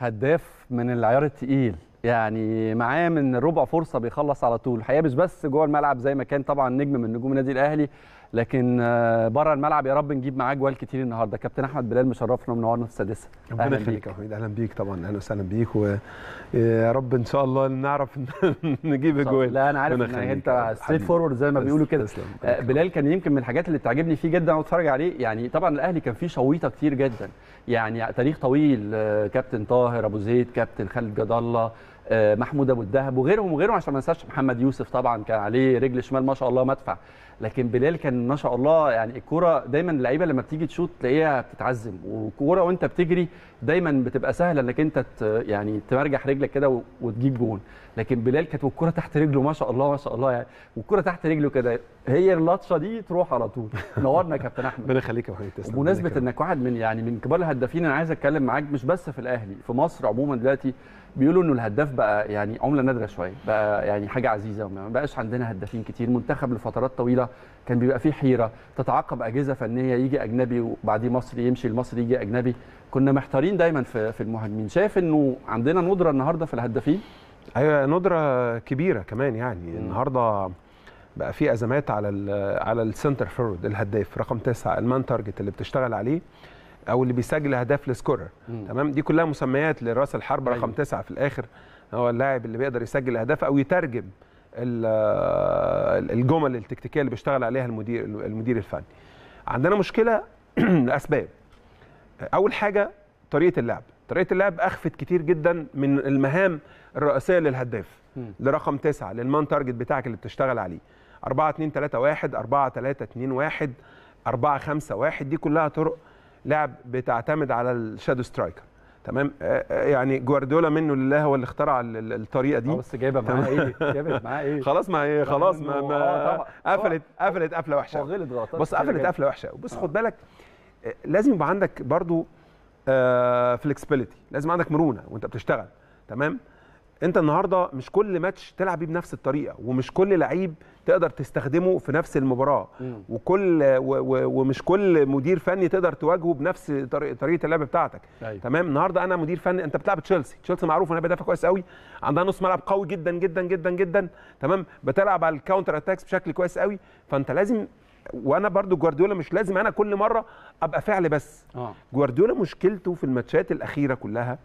هداف من العيار الثقيل يعني معاه من ربع فرصه بيخلص على طول مش بس جوه الملعب زي ما كان طبعا نجم من نجوم النادي الاهلي لكن آه، بره الملعب يا رب نجيب معاه جوال كتير النهارده كابتن احمد بلال مشرفنا ومنورنا في السادسه ربنا يخليك يا اهلا بيك طبعا اهلا وسهلا بيك ويا آه، رب ان شاء الله نعرف نجيب جوال لا انا عارف ان انت ستريت فورورد زي ما بيقولوا كده آه، بلال كان يمكن من الحاجات اللي بتعجبني فيه جدا واتفرج عليه يعني طبعا الاهلي كان فيه شويطه كتير جدا يعني تاريخ طويل كابتن طاهر ابو زيد كابتن خالد جد الله آه، محمود ابو الدهب وغيرهم وغيرهم عشان ما انساش محمد يوسف طبعا كان عليه رجل شمال ما شاء الله مدفع لكن بلال كان ما شاء الله يعني الكوره دايما اللعيبه لما بتيجي تشوط تلاقيها بتتعزم والكوره وانت بتجري دايما بتبقى سهله انك انت يعني تمرجح رجلك كده وتجيب جون لكن بلال كانت والكوره تحت رجله ما شاء الله ما شاء الله يعني والكوره تحت رجله كده هي اللطشه دي تروح على طول نورنا يا كابتن احمد ربنا يخليك يا محمد تسلم بمناسبه انك واحد من يعني من كبار الهدافين انا عايز اتكلم معاك مش بس في الاهلي في مصر عموما دلوقتي بيقولوا انه الهداف بقى يعني عمله نادره شويه بقى يعني حاجه عزيزه ما بقاش عندنا هدافين كتير منتخب لفترات طويله كان بيبقى فيه حيره تتعاقب اجهزه فنيه يجي اجنبي وبعديه مصري يمشي المصري يجي اجنبي كنا محتارين دايما في المهاجمين شايف انه عندنا ندره النهارده في الهدافين ايوه ندره كبيره كمان يعني م. النهارده بقى في ازمات على على السنتر فورورد الهداف رقم تسعة المان تارجت اللي بتشتغل عليه او اللي بيسجل اهداف لسكورر تمام دي كلها مسميات لراس أيوه. رقم تسعه في الاخر هو اللاعب اللي بيقدر يسجل اهداف او يترجم آه، الجمل التكتيكيه اللي بيشتغل عليها المدير المدير الفني عندنا مشكله لاسباب اول حاجه طريقه اللعب طريقه اللعب اخفت كتير جدا من المهام الرئيسيه للهداف لرقم تسعة للمان تارجت بتاعك اللي بتشتغل عليه 4 2 3 1 4 3 2 1 4 5 1 دي كلها طرق لعب بتعتمد على الشادو سترايكر تمام آه، آه، يعني جوارديولا منه لله هو اللي اخترع الطريقه دي آه، بس جايبه معاه ايه جايبه معاه ايه خلاص ما هي يعني خلاص ما, ما قفلت قفلت قفله وحشه غلط غلط بص قفلت قفله وحشه بص خد بالك لازم يبقى عندك برضو فلكسبيليتي لازم عندك مرونه وانت بتشتغل تمام انت النهارده مش كل ماتش تلعب بيه بنفس الطريقه ومش كل لعيب تقدر تستخدمه في نفس المباراه وكل و و ومش كل مدير فني تقدر تواجهه بنفس طريقه, طريقة اللعب بتاعتك أيوة. تمام النهارده انا مدير فني انت بتلعب تشيلسي تشيلسي معروف انها بتدافع كويس قوي عندها نص ملعب قوي جدا جدا جدا جدا تمام بتلعب على الكاونتر اتاكس بشكل كويس قوي فانت لازم وانا برضو جوارديولا مش لازم انا كل مره ابقى فعل بس آه. جوارديولا مشكلته في الماتشات الاخيره كلها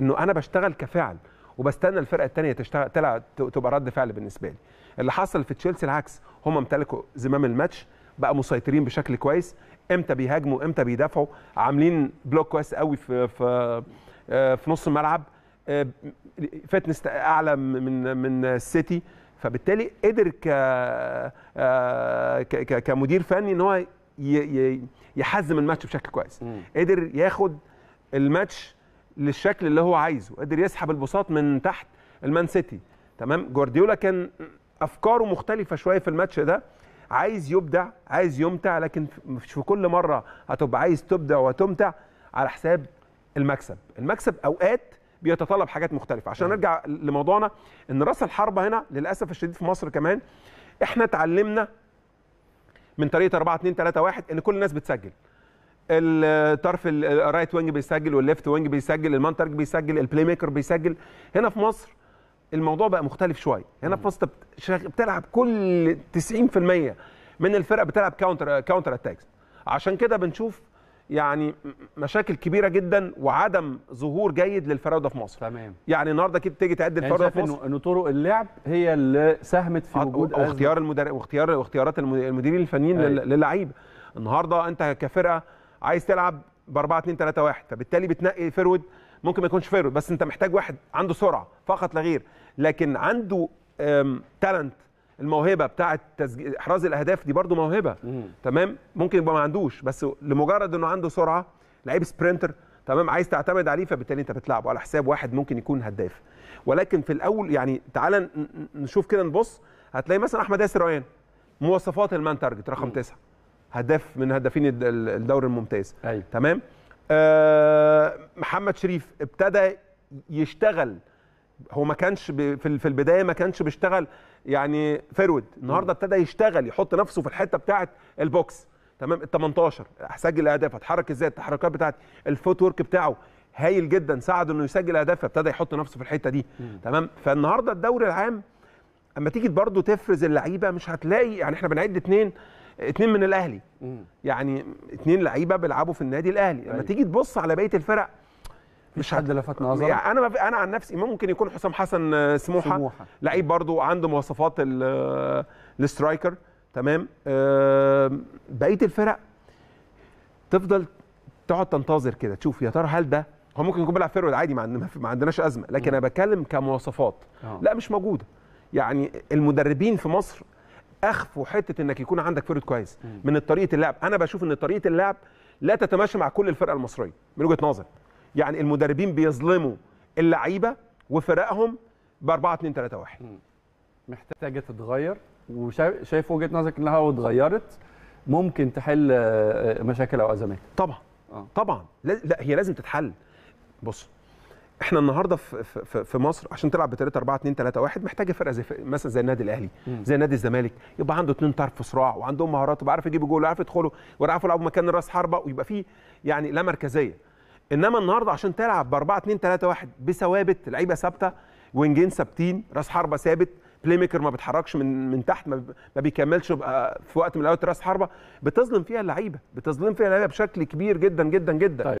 انه انا بشتغل كفعل وبستنى الفرقه الثانيه تشتغل تلعب تبقى رد فعل بالنسبه لي اللي حصل في تشيلسي العكس هم امتلكوا زمام الماتش بقى مسيطرين بشكل كويس امتى بيهاجموا امتى بيدافعوا عاملين بلوك كويس قوي في في آه، في نص الملعب آه، فتنس اعلى من من السيتي فبالتالي قدر ك آه، كمدير فني ان هو يحزم الماتش بشكل كويس قدر ياخد الماتش للشكل اللي هو عايزه قدر يسحب البساط من تحت المان سيتي تمام جوارديولا كان افكاره مختلفه شويه في الماتش ده عايز يبدع عايز يمتع لكن مش في كل مره هتبقى عايز تبدع وتمتع على حساب المكسب المكسب اوقات بيتطلب حاجات مختلفه عشان نرجع لموضوعنا ان راس الحربه هنا للاسف الشديد في مصر كمان احنا اتعلمنا من طريقه 4 2 3 1 ان كل الناس بتسجل الطرف الرايت وينج بيسجل والليفت وينج بيسجل المانترج بيسجل البلاي ميكر بيسجل هنا في مصر الموضوع بقى مختلف شويه هنا في مصر بتلعب كل 90% من الفرق بتلعب كاونتر كاونتر اتاكس عشان كده بنشوف يعني مشاكل كبيره جدا وعدم ظهور جيد للفراوده في مصر تمام يعني النهارده كده تيجي تعد الفراوده يعني في مصر انه طرق اللعب هي اللي ساهمت في آه، وجود اختيار المدرب واختيار واختيارات المديرين الفنيين أيوة. للعيبه النهارده انت كفرقه عايز تلعب ب 4 2 3 1 فبالتالي بتنقي فيرود ممكن ما يكونش فيرود بس انت محتاج واحد عنده سرعه فقط لا غير لكن عنده تالنت الموهبه بتاعه تسجيل احراز الاهداف دي برده موهبه مم. تمام ممكن يبقى ما عندوش بس لمجرد انه عنده سرعه لعيب سبرنتر تمام عايز تعتمد عليه فبالتالي انت بتلعبه على حساب واحد ممكن يكون هداف ولكن في الاول يعني تعال نشوف كده نبص هتلاقي مثلا احمد ياسر ريان مواصفات المان تارجت رقم 9 هداف من هدافين الدوري الممتاز أيوة. تمام آه محمد شريف ابتدى يشتغل هو ما كانش في البدايه ما كانش بيشتغل يعني فرود النهارده ابتدى يشتغل يحط نفسه في الحته بتاعه البوكس تمام ال 18 سجل اهداف اتحرك ازاي التحركات بتاعتي الفوت ورك بتاعه هايل جدا ساعد انه يسجل اهداف ابتدى يحط نفسه في الحته دي تمام فالنهارده الدوري العام اما تيجي برضه تفرز اللعيبه مش هتلاقي يعني احنا بنعد اثنين اتنين من الاهلي يعني اتنين لعيبه بيلعبوا في النادي الاهلي لما أيوة. تيجي تبص على بقيه الفرق مش حد لفت نظرك يعني انا انا عن نفسي ممكن يكون حسام حسن آه، سموحه, سموحة. لعيب برضو عنده مواصفات السترايكر آه، تمام آه، بقيه الفرق تفضل تقعد تنتظر كده تشوف يا ترى هل ده هو ممكن يكون بيلعب فيرود عادي ما عندناش ازمه لكن انا بتكلم كمواصفات لا مش موجوده يعني المدربين في مصر اخفوا حته انك يكون عندك فرد كويس من طريقه اللعب انا بشوف ان طريقه اللعب لا تتماشى مع كل الفرقه المصريه من وجهه نظر يعني المدربين بيظلموا اللعيبه وفرقهم ب 4 2 3 1 محتاجه تتغير وشايف وجهه نظرك انها لو اتغيرت ممكن تحل آه، آه، مشاكل او ازمات طبعا آه. طبعا لا هي لازم تتحل بص احنا النهارده في, في, في مصر عشان تلعب ب 3 4 2 3 1 محتاجه فرقه زي مثلا زي النادي الاهلي زي نادي الزمالك يبقى عنده اثنين طرف صراع وعندهم مهارات وبيعرف يجيب جول وعارف يدخله ويعرفوا يلعبوا مكان راس حربه ويبقى فيه يعني لا مركزيه انما النهارده عشان تلعب ب 4 2 3 1 بثوابت لعيبه ثابته وينجين ثابتين راس حربه ثابت بلاي ميكر ما بيتحركش من من تحت ما بيكملش في وقت من الاوقات راس حربه بتظلم فيها اللعيبه بتظلم فيها اللعيبه بشكل كبير جدا جدا جدا طيب.